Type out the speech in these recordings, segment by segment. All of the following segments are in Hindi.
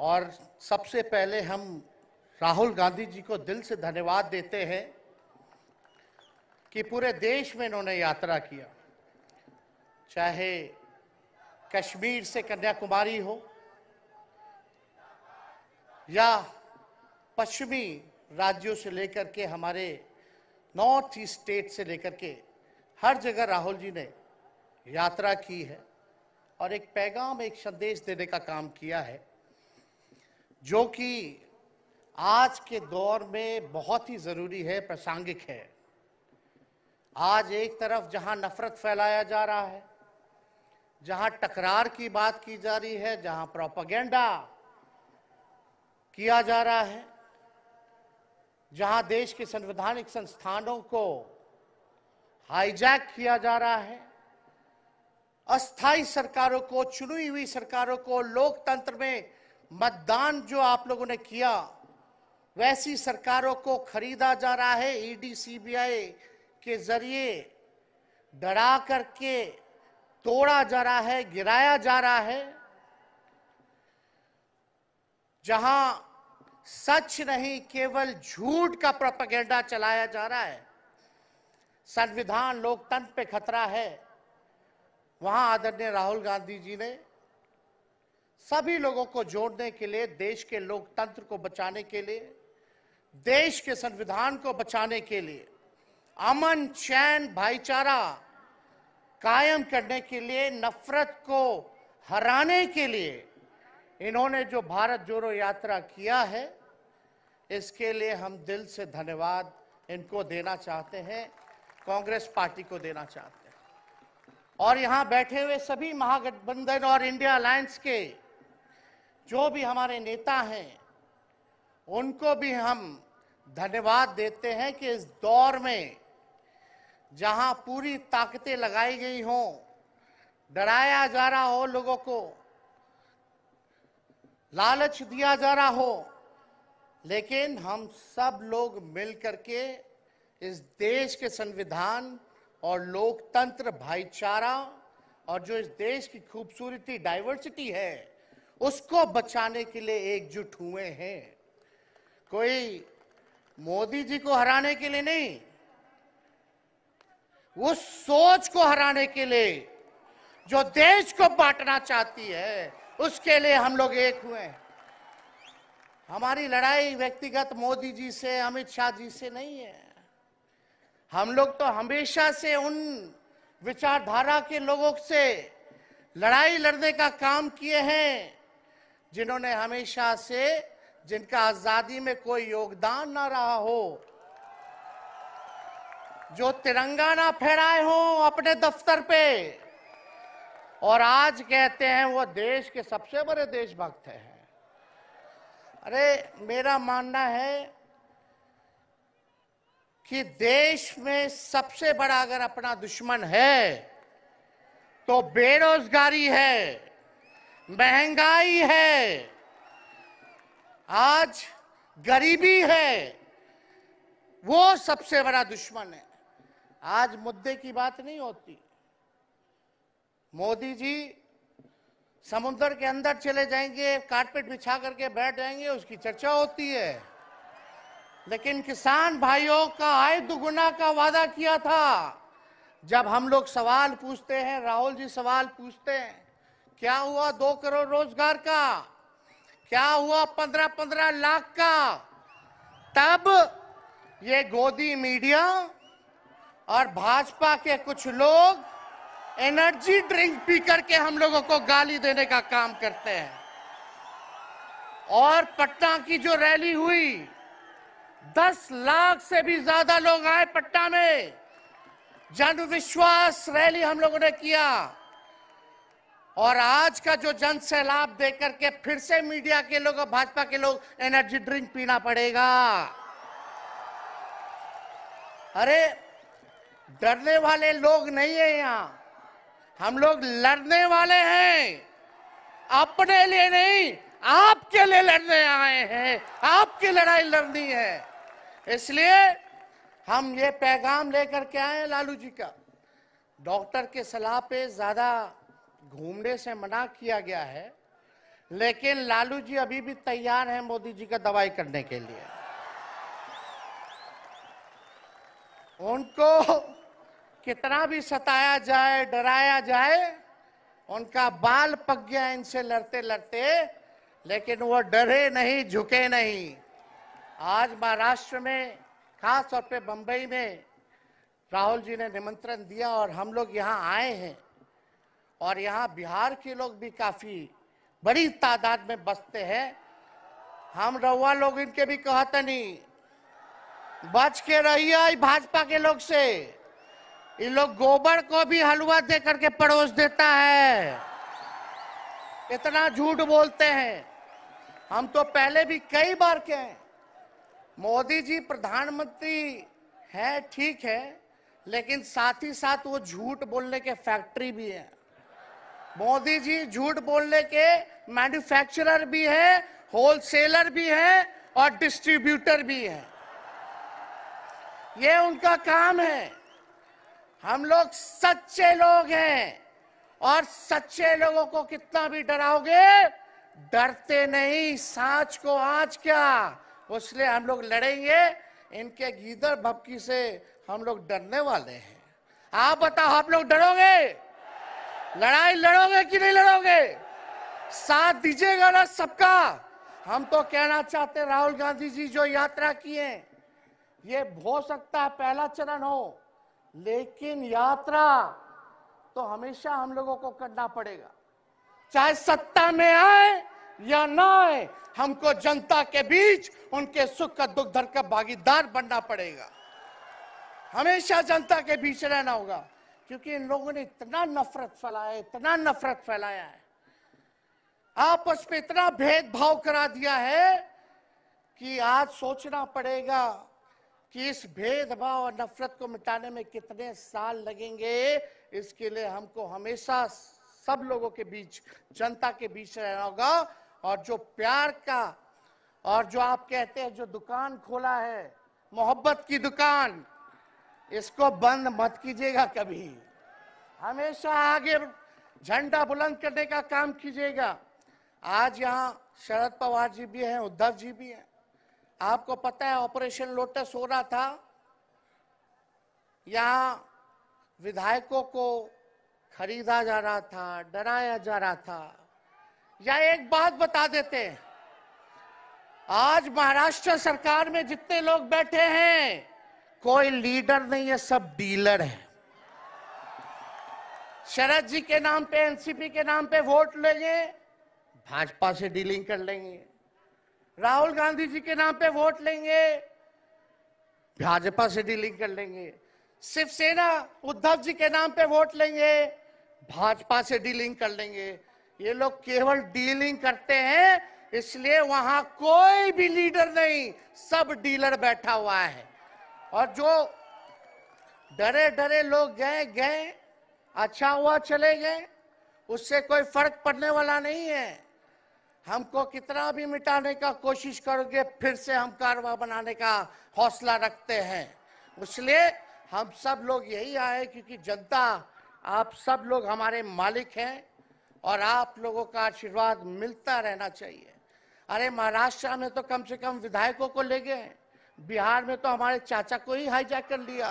और सबसे पहले हम राहुल गांधी जी को दिल से धन्यवाद देते हैं कि पूरे देश में इन्होंने यात्रा किया चाहे कश्मीर से कन्याकुमारी हो या पश्चिमी राज्यों से लेकर के हमारे नॉर्थ ईस्ट स्टेट से लेकर के हर जगह राहुल जी ने यात्रा की है और एक पैगाम एक संदेश देने का काम किया है जो कि आज के दौर में बहुत ही ज़रूरी है प्रासंगिक है आज एक तरफ जहां नफरत फैलाया जा रहा है जहां टकरार की बात की जा रही है जहां प्रोपागेंडा किया जा रहा है जहां देश के संवैधानिक संस्थानों को हाईजैक किया जा रहा है अस्थाई सरकारों को चुनी हुई सरकारों को लोकतंत्र में मतदान जो आप लोगों ने किया वैसी सरकारों को खरीदा जा रहा है ईडी e सीबीआई के जरिए डरा करके तोड़ा जा रहा है गिराया जा रहा है जहां सच नहीं केवल झूठ का प्रोपेगेंडा चलाया जा रहा है संविधान लोकतंत्र पे खतरा है वहां आदरणीय राहुल गांधी जी ने सभी लोगों को जोड़ने के लिए देश के लोकतंत्र को बचाने के लिए देश के संविधान को बचाने के लिए अमन चैन भाईचारा कायम करने के लिए नफरत को हराने के लिए इन्होंने जो भारत जोड़ो यात्रा किया है इसके लिए हम दिल से धन्यवाद इनको देना चाहते हैं कांग्रेस पार्टी को देना चाहते हैं और यहां बैठे हुए सभी महागठबंधन और इंडिया अलायंस के जो भी हमारे नेता हैं उनको भी हम धन्यवाद देते हैं कि इस दौर में जहां पूरी ताकतें लगाई गई हों डराया जा रहा हो लोगों को लालच दिया जा रहा हो लेकिन हम सब लोग मिलकर के इस देश के संविधान और लोकतंत्र भाईचारा और जो इस देश की खूबसूरती डाइवर्सिटी है उसको बचाने के लिए एकजुट हुए हैं कोई मोदी जी को हराने के लिए नहीं वो सोच को हराने के लिए जो देश को बांटना चाहती है उसके लिए हम लोग एक हुए हैं हमारी लड़ाई व्यक्तिगत मोदी जी से अमित शाह जी से नहीं है हम लोग तो हमेशा से उन विचारधारा के लोगों से लड़ाई लड़ने का काम किए हैं जिन्होंने हमेशा से जिनका आजादी में कोई योगदान ना रहा हो जो तिरंगा ना फहराए हो अपने दफ्तर पे और आज कहते हैं वो देश के सबसे बड़े देशभक्त हैं अरे मेरा मानना है कि देश में सबसे बड़ा अगर अपना दुश्मन है तो बेरोजगारी है महंगाई है आज गरीबी है वो सबसे बड़ा दुश्मन है आज मुद्दे की बात नहीं होती मोदी जी समुद्र के अंदर चले जाएंगे कारपेट बिछा करके बैठ जाएंगे उसकी चर्चा होती है लेकिन किसान भाइयों का आय दुगुना का वादा किया था जब हम लोग सवाल पूछते हैं राहुल जी सवाल पूछते हैं क्या हुआ दो करोड़ रोजगार का क्या हुआ पंद्रह पंद्रह लाख का तब ये गोदी मीडिया और भाजपा के कुछ लोग एनर्जी ड्रिंक पी करके हम लोगों को गाली देने का काम करते हैं और पटना की जो रैली हुई दस लाख से भी ज्यादा लोग आए पटना में जन विश्वास रैली हम लोगों ने किया और आज का जो जन सैलाब दे करके फिर से मीडिया के लोग और भाजपा के लोग एनर्जी ड्रिंक पीना पड़ेगा अरे डरने वाले लोग नहीं है यहां हम लोग लड़ने वाले हैं अपने लिए नहीं आपके लिए लड़ने आए हैं आपकी लड़ाई लड़नी है इसलिए हम ये पैगाम लेकर के आए लालू जी का डॉक्टर के सलाह पे ज्यादा घूमने से मना किया गया है लेकिन लालू जी अभी भी तैयार हैं मोदी जी का दवाई करने के लिए उनको कितना भी सताया जाए डराया जाए उनका बाल पक गया इनसे लड़ते लड़ते लेकिन वो डरे नहीं झुके नहीं आज महाराष्ट्र में खास तौर पे बंबई में राहुल जी ने निमंत्रण दिया और हम लोग यहाँ आए हैं और यहाँ बिहार के लोग भी काफ़ी बड़ी तादाद में बसते हैं हम रउआ लोग इनके भी कहते नहीं बच के रहिए भाजपा के लोग से ये लोग गोबर को भी हलवा दे करके परोस देता है इतना झूठ बोलते हैं हम तो पहले भी कई बार हैं मोदी जी प्रधानमंत्री हैं ठीक है लेकिन साथ ही साथ वो झूठ बोलने के फैक्ट्री भी है मोदी जी झूठ बोलने के मैन्युफैक्चरर भी है होलसेलर भी है और डिस्ट्रीब्यूटर भी है ये उनका काम है हम लोग सच्चे लोग हैं और सच्चे लोगों को कितना भी डराओगे डरते नहीं सांच को आज क्या उसलिए हम लोग लड़ेंगे इनके गीदर भपकी से हम लोग डरने वाले हैं आप बताओ आप लोग डरोगे लड़ाई लड़ोगे कि नहीं लड़ोगे साथ दीजिएगा ना सबका हम तो कहना चाहते राहुल गांधी जी जो यात्रा किए ये हो सकता है पहला चरण हो लेकिन यात्रा तो हमेशा हम लोगों को करना पड़ेगा चाहे सत्ता में आए या ना आए हमको जनता के बीच उनके सुख का दुख धर का भागीदार बनना पड़ेगा हमेशा जनता के बीच रहना होगा क्योंकि इन लोगों ने इतना नफरत फैलाया इतना नफरत फैलाया है आपस में इतना भेदभाव करा दिया है कि आज सोचना पड़ेगा कि इस भेदभाव और नफरत को मिटाने में कितने साल लगेंगे इसके लिए हमको हमेशा सब लोगों के बीच जनता के बीच रहना होगा और जो प्यार का और जो आप कहते हैं जो दुकान खोला है मोहब्बत की दुकान इसको बंद मत कीजिएगा कभी हमेशा आगे झंडा बुलंद करने का काम कीजिएगा आज यहाँ शरद पवार जी भी हैं उद्धव जी भी हैं आपको पता है ऑपरेशन लोटस हो रहा था यहाँ विधायकों को खरीदा जा रहा था डराया जा रहा था या एक बात बता देते हैं आज महाराष्ट्र सरकार में जितने लोग बैठे हैं कोई लीडर नहीं है सब डीलर है शरद जी के नाम पे एनसीपी के नाम पे वोट लेंगे भाजपा से डीलिंग कर लेंगे राहुल गांधी जी के नाम पे वोट लेंगे भाजपा से डीलिंग कर लेंगे शिवसेना उद्धव जी के नाम पे वोट लेंगे भाजपा से डीलिंग कर लेंगे ये लोग केवल डीलिंग करते हैं इसलिए वहां कोई भी लीडर नहीं सब डीलर बैठा हुआ है और जो डरे डरे लोग गए गए अच्छा हुआ चले गए उससे कोई फर्क पड़ने वाला नहीं है हमको कितना भी मिटाने का कोशिश करोगे फिर से हम कारवा बनाने का हौसला रखते हैं इसलिए हम सब लोग यही आए क्योंकि जनता आप सब लोग हमारे मालिक हैं और आप लोगों का आशीर्वाद मिलता रहना चाहिए अरे महाराष्ट्र में तो कम से कम विधायकों को ले गए हैं बिहार में तो हमारे चाचा को ही हाईजैक कर लिया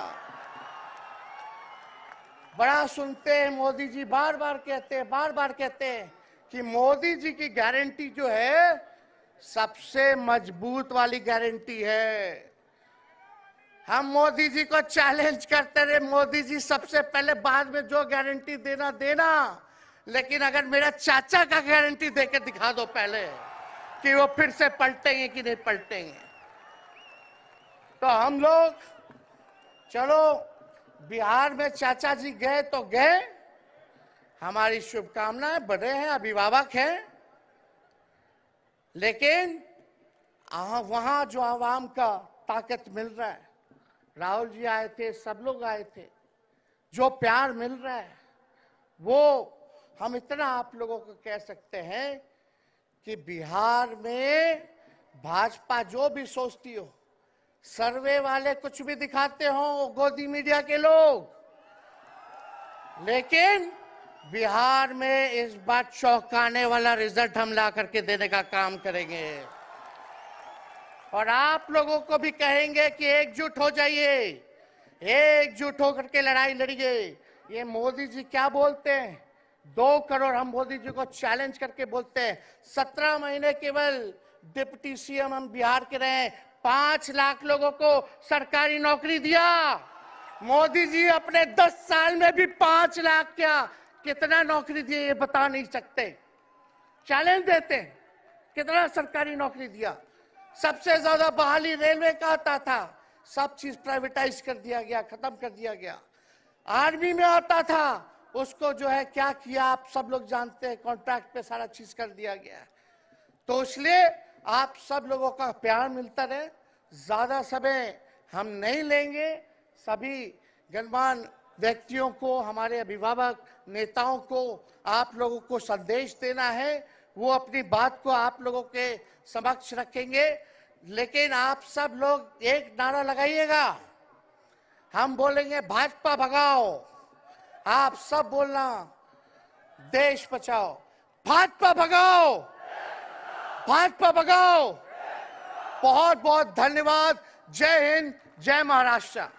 बड़ा सुनते हैं मोदी जी बार बार कहते हैं बार बार कहते हैं कि मोदी जी की गारंटी जो है सबसे मजबूत वाली गारंटी है हम मोदी जी को चैलेंज करते रहे मोदी जी सबसे पहले बाद में जो गारंटी देना देना लेकिन अगर मेरा चाचा का गारंटी देके दिखा दो पहले कि वो फिर से पलटेंगे कि नहीं पलटेंगे तो हम लोग चलो बिहार में चाचा जी गए तो गए हमारी शुभकामनाएं बड़े हैं अभिभावक हैं लेकिन वहां जो आवाम का ताकत मिल रहा है राहुल जी आए थे सब लोग आए थे जो प्यार मिल रहा है वो हम इतना आप लोगों को कह सकते हैं कि बिहार में भाजपा जो भी सोचती हो सर्वे वाले कुछ भी दिखाते हो गोदी मीडिया के लोग लेकिन बिहार में इस बात चौंकाने वाला रिजल्ट हम ला करके देने का काम करेंगे और आप लोगों को भी कहेंगे कि एकजुट हो जाइए एकजुट होकर के लड़ाई लड़िए ये मोदी जी क्या बोलते हैं दो करोड़ हम मोदी जी को चैलेंज करके बोलते हैं सत्रह महीने केवल डिप्टी सीएम हम बिहार के रहे पांच लाख लोगों को सरकारी नौकरी दिया मोदी जी अपने दस साल में भी पांच लाख क्या कितना नौकरी दिए ये बता नहीं सकते चैलेंज देते हैं कितना सरकारी नौकरी दिया सबसे ज्यादा बहाली रेलवे का आता था सब चीज प्राइवेटाइज कर दिया गया खत्म कर दिया गया आर्मी में आता था उसको जो है क्या किया आप सब लोग जानते हैं कॉन्ट्रैक्ट पे सारा चीज कर दिया गया तो इसलिए आप सब लोगों का प्यार मिलता रहे ज़्यादा समय हम नहीं लेंगे सभी गणमान व्यक्तियों को हमारे अभिभावक नेताओं को आप लोगों को संदेश देना है वो अपनी बात को आप लोगों के समक्ष रखेंगे लेकिन आप सब लोग एक नारा लगाइएगा हम बोलेंगे भाजपा भगाओ आप सब बोलना देश बचाओ भाजपा भगाओ भाजपा बगाओ बहुत बहुत धन्यवाद जय हिंद जय महाराष्ट्र